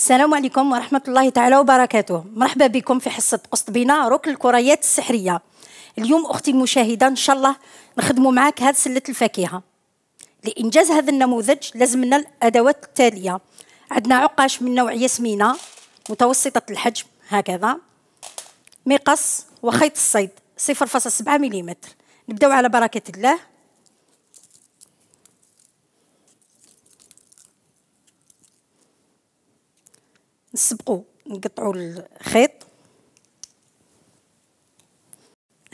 السلام عليكم ورحمة الله تعالى وبركاته مرحبا بكم في حصة قسطبينة ركن الكريات السحرية اليوم أختي المشاهدة إن شاء الله نخدم معاك هذا سلة الفاكهة لإنجاز هذا النموذج لازمنا الأدوات التالية عندنا عقاش من نوعية سمينة متوسطة الحجم هكذا مقص وخيط الصيد 0.7 ملم نبداو على بركة الله نسبقوا نقطعوا الخيط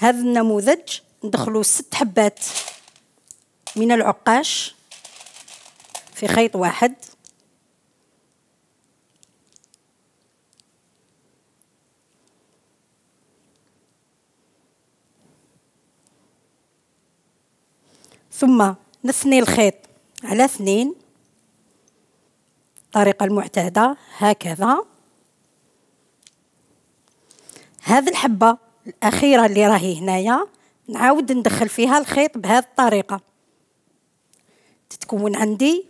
هذا النموذج ندخلوا ست حبات من العقاش في خيط واحد ثم نثني الخيط على اثنين الطريقة المعتادة هكذا هذه الحبة الأخيرة اللي راهي هنايا نعاود ندخل فيها الخيط بهذه الطريقة تتكون عندي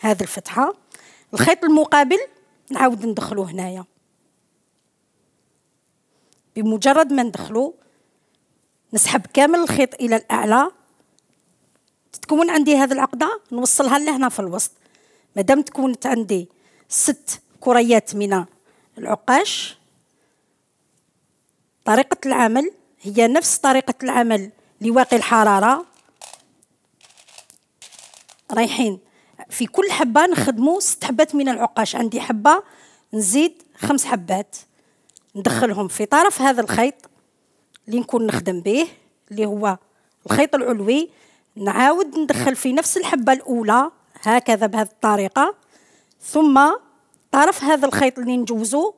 هذه الفتحة الخيط المقابل نعاود ندخلو هنايا بمجرد ما ندخلو نسحب كامل الخيط إلى الأعلى تتكون عندي هذه العقده نوصلها لهنا في الوسط مادام تكونت عندي ست كريات من العقاش طريقه العمل هي نفس طريقه العمل لواقي الحراره رايحين في كل حبه نخدمو ست حبات من العقاش عندي حبه نزيد خمس حبات ندخلهم في طرف هذا الخيط اللي نكون نخدم به اللي هو الخيط العلوي نعاود ندخل في نفس الحبة الأولى هكذا بهذه الطريقة ثم طرف هذا الخيط اللي نجوزو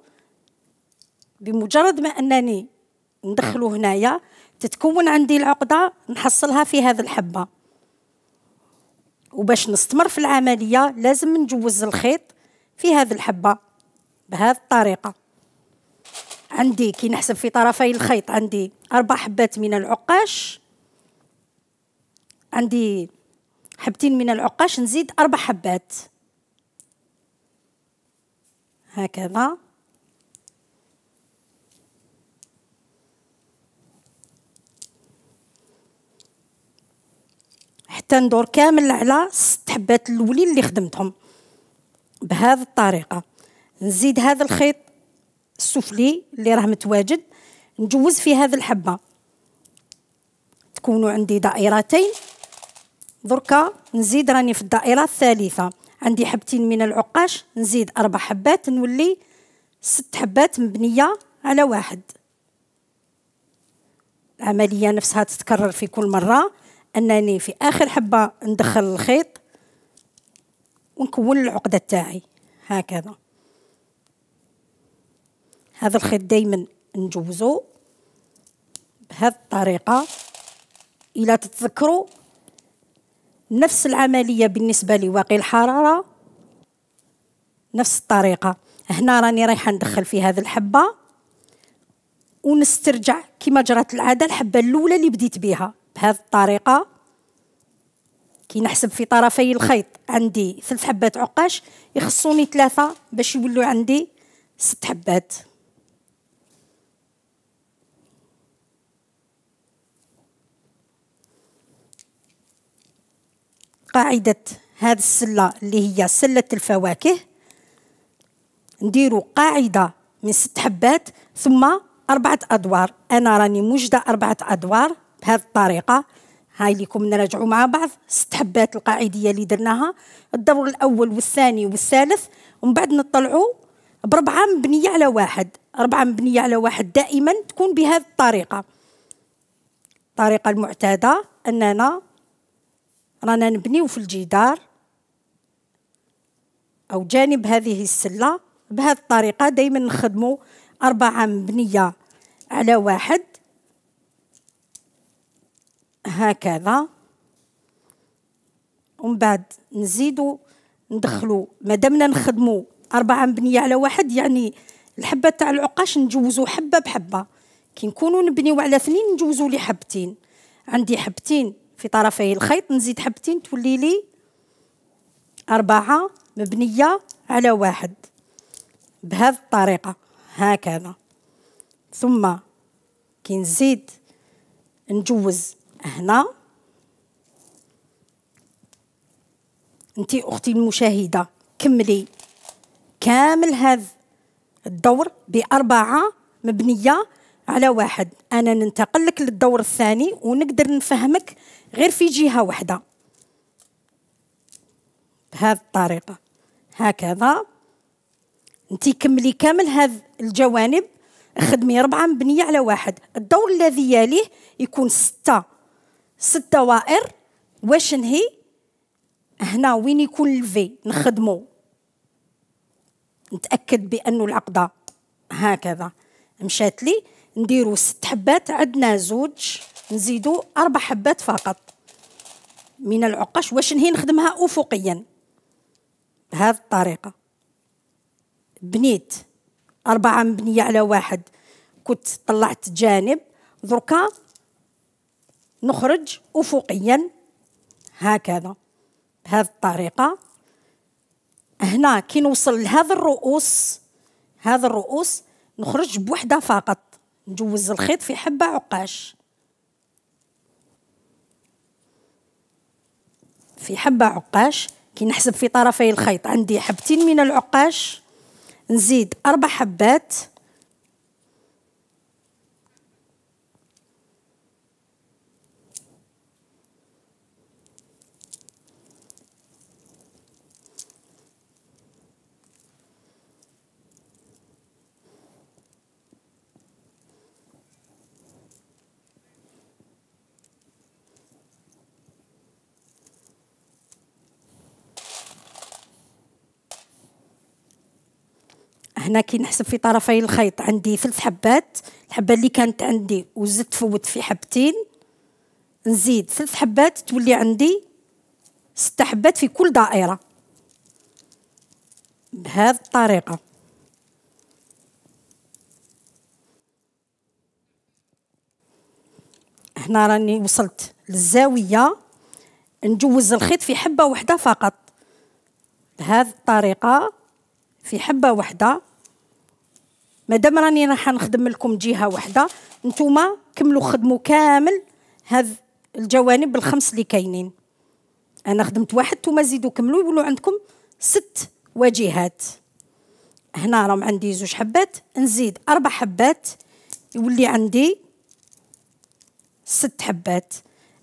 بمجرد ما أنني ندخلو هنايا تتكون عندي العقدة نحصلها في هذه الحبة وباش نستمر في العملية لازم نجوز الخيط في هذه الحبة بهذه الطريقة عندي كي نحسب في طرفي الخيط عندي أربع حبات من العقاش عندي حبتين من العقاش نزيد أربع حبات هكذا حتى ندور كامل على ست حبات الاولين اللي خدمتهم بهذه الطريقه نزيد هذا الخيط السفلي اللي راه متواجد نجوز فيه هذه الحبه تكونوا عندي دائرتين دركا نزيد راني في الدائره الثالثه عندي حبتين من العقاش نزيد اربع حبات نولي ست حبات مبنيه على واحد العمليه نفسها تتكرر في كل مره انني في اخر حبه ندخل الخيط ونكون العقده تاعي هكذا هذا الخيط دائما نجوزو بهذه الطريقه الى تتذكروا نفس العملية بالنسبة لواقي الحرارة نفس الطريقة هنا راني رايحة ندخل في هذه الحبة ونسترجع كما جرت العادة الحبة الأولى اللي بديت بها بهذه الطريقة كي نحسب في طرفي الخيط عندي ثلاث حبات عقاش يخصوني ثلاثة باش يولوا عندي ست حبات قاعدة هذه السلة اللي هي سلة الفواكه نديروا قاعدة من ست حبات ثم أربعة أدوار أنا راني موجدة أربعة أدوار بهذه الطريقة هاي ليكم نراجعوا مع بعض ست حبات القاعدية اللي درناها الدور الأول والثاني والثالث ومن بعد نطلعوا بربعة مبنية على واحد أربعة مبنية على واحد دائما تكون بهذه الطريقة الطريقة المعتادة أننا رانا نبنيو في الجدار او جانب هذه السله بهذه الطريقه دائما نخدمو اربعه مبنيه على واحد هكذا ومن بعد نزيدو ندخلو مادامنا نخدمو أربعة مبنية على واحد يعني الحبة تاع العقاش نجوزو حبة بحبة كي نكونو نبنيو على اثنين نجوزو لي حبتين عندي حبتين في طرفي الخيط نزيد حبتين تولي لي أربعة مبنية على واحد بهذه الطريقة هكذا ثم كي نزيد نجوز هنا انتي اختي المشاهده كملي كامل هذا الدور باربعه مبنيه على واحد انا ننتقل لك للدور الثاني ونقدر نفهمك غير في جهه واحده بهذه الطريقه هكذا انت كملي كامل هذه الجوانب خدمي ربعة مبنية على واحد الدور الذي يليه يكون ستة ست دوائر واش نهي هنا وين يكون الفي نخدمو نتأكد بأنه العقدة هكذا مشات لي نديرو ست حبات عندنا زوج نزيدو اربع حبات فقط من العقاش واش نهي نخدمها افقيا بهذه الطريقه بنيت أربعة مبنية على واحد كنت طلعت جانب دركا نخرج أفقيا هكذا بهذه الطريقة هنا كي نوصل لهذا الرؤوس هذا الرؤوس نخرج بوحدة فقط نجوز الخيط في حبة عقاش في حبة عقاش كي نحسب في طرفي الخيط عندي حبتين من العقاش نزيد أربع حبات هنا كي نحسب في طرفي الخيط عندي ثلاث حبات الحبه اللي كانت عندي وزدت فوت في حبتين نزيد ثلاث حبات تولي عندي ست حبات في كل دائره بهذه الطريقه هنا راني وصلت للزاويه نجوز الخيط في حبه واحده فقط بهذه الطريقه في حبه واحده مادام راني راح نخدم لكم جهه واحده نتوما كملوا خدموا كامل هذ الجوانب الخمس اللي كاينين انا خدمت واحد نتوما زيدوا كملوا يولوا عندكم ست واجهات هنا راهم عندي زوج حبات نزيد اربع حبات يولي عندي ست حبات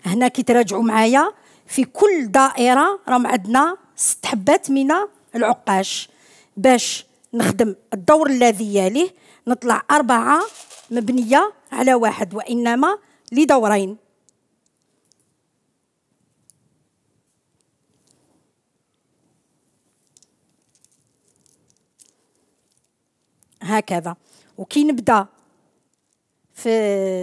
هنا كي تراجعوا معايا في كل دائره راهم عندنا ست حبات من العقاش باش نخدم الدور الذي يليه نطلع أربعة مبنية على واحد وإنما لدورين هكذا وكي نبدا في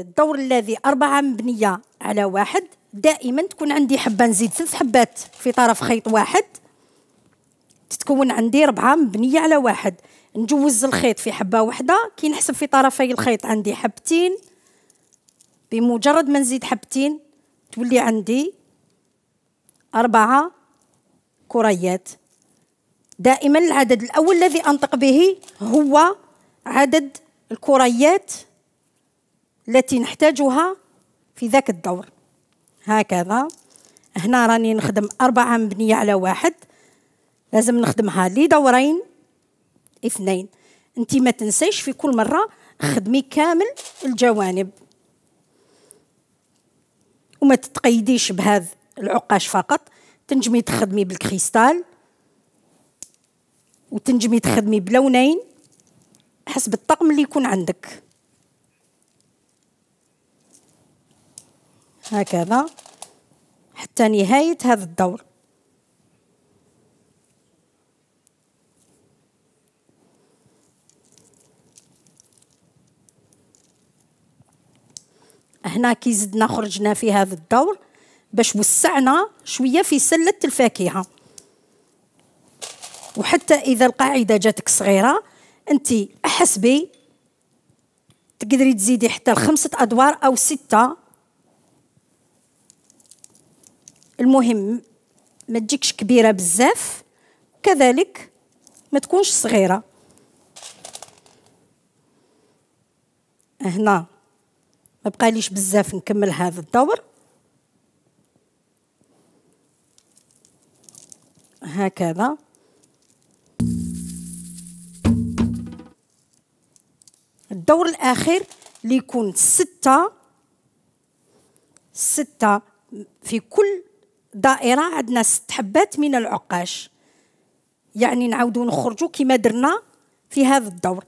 الدور الذي أربعة مبنية على واحد دائما تكون عندي حبة نزيد ثلاث حبات في طرف خيط واحد تتكون عندي ربعة مبنية على واحد نجوز الخيط في حبة واحدة كي نحسب في طرفي الخيط عندي حبتين بمجرد ما نزيد حبتين تولي عندي أربعة كريات دائما العدد الأول الذي أنطق به هو عدد الكريات التي نحتاجها في ذاك الدور هكذا هنا راني نخدم أربعة مبنية على واحد لازم نخدمها لي دورين اثنين انت ما تنسيش في كل مره خدمي كامل الجوانب وما تتقيديش بهذا العقاش فقط تنجمي تخدمي بالكريستال وتنجمي تخدمي بلونين حسب الطقم اللي يكون عندك هكذا حتى نهاية هذا الدور هنا كي زدنا خرجنا في هذا الدور باش وسعنا شويه في سله الفاكهه وحتى اذا القاعده جاتك صغيره انت احسبي تقدري تزيدي حتى لخمسه ادوار او سته المهم ما تجيكش كبيره بزاف كذلك ما تكونش صغيره هنا ما بقاليش بزاف نكمل هذا الدور هكذا الدور الاخير اللي يكون ستة ستة في كل دائرة عندنا ست حبات من العقاش يعني نعاودو نخرجو كما درنا في هذا الدور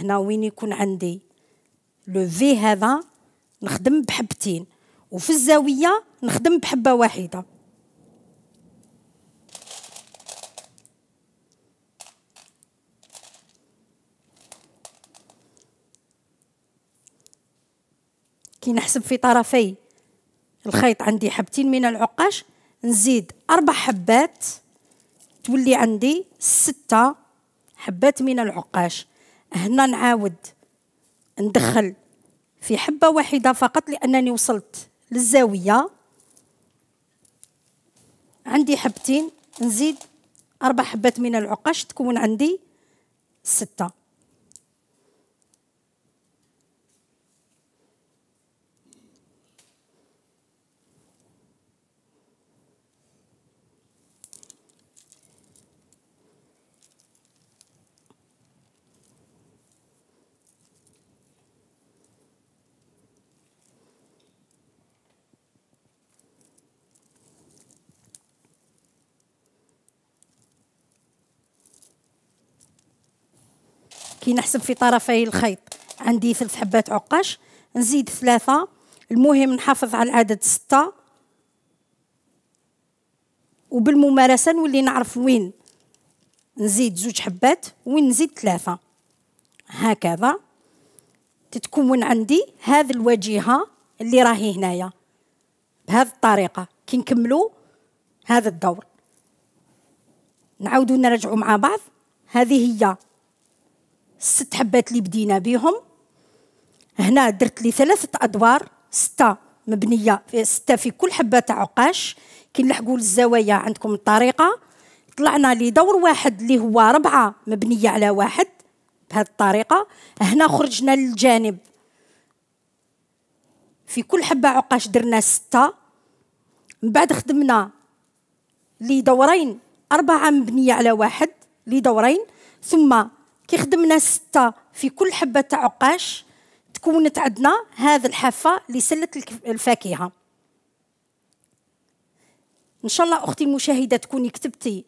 هنا وين يكون عندي لو في هذا نخدم بحبتين وفي الزاوية نخدم بحبة واحدة كي نحسب في طرفي الخيط عندي حبتين من العقاش نزيد أربع حبات تولي عندي ستة حبات من العقاش هنا نعاود ندخل في حبة واحدة فقط لأنني وصلت للزاوية عندي حبتين نزيد أربع حبات من العقاش تكون عندي ستة كي نحسب في طرفي الخيط عندي ثلاث حبات عقاش نزيد ثلاثة المهم نحافظ على العدد ستة وبالممارسة نولي نعرف وين نزيد زوج حبات وين نزيد ثلاثة هكذا تتكون عندي هذه الواجهة اللي راهي هنايا بهذه الطريقة كي نكملوا هذا الدور نعاودو نرجعو مع بعض هذه هي ست حبات اللي بدينا بهم هنا درت لي ثلاثة أدوار ستة مبنية في ستة في كل حبة تاع عقاش كي نلحقوا للزوايا عندكم الطريقة طلعنا لدور واحد اللي هو ربعة مبنية على واحد بهذه الطريقة هنا خرجنا للجانب في كل حبة عقاش درنا ستة من بعد خدمنا لدورين أربعة مبنية على واحد لدورين ثم كيخدمنا ستة في كل حبة تاع عقاش تكونت عندنا هذا الحافة لسلة الفاكهة إن شاء الله أختي المشاهدة تكوني كتبتي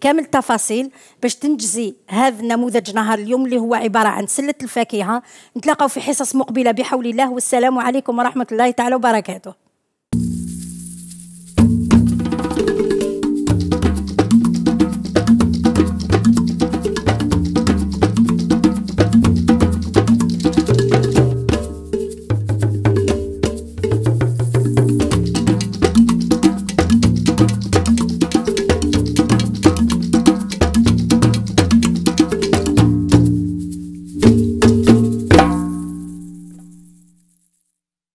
كامل التفاصيل باش تنجزي هذا النموذج نهار اليوم اللي هو عبارة عن سلة الفاكهة نتلاقاو في حصص مقبلة بحول الله والسلام عليكم ورحمة الله تعالى وبركاته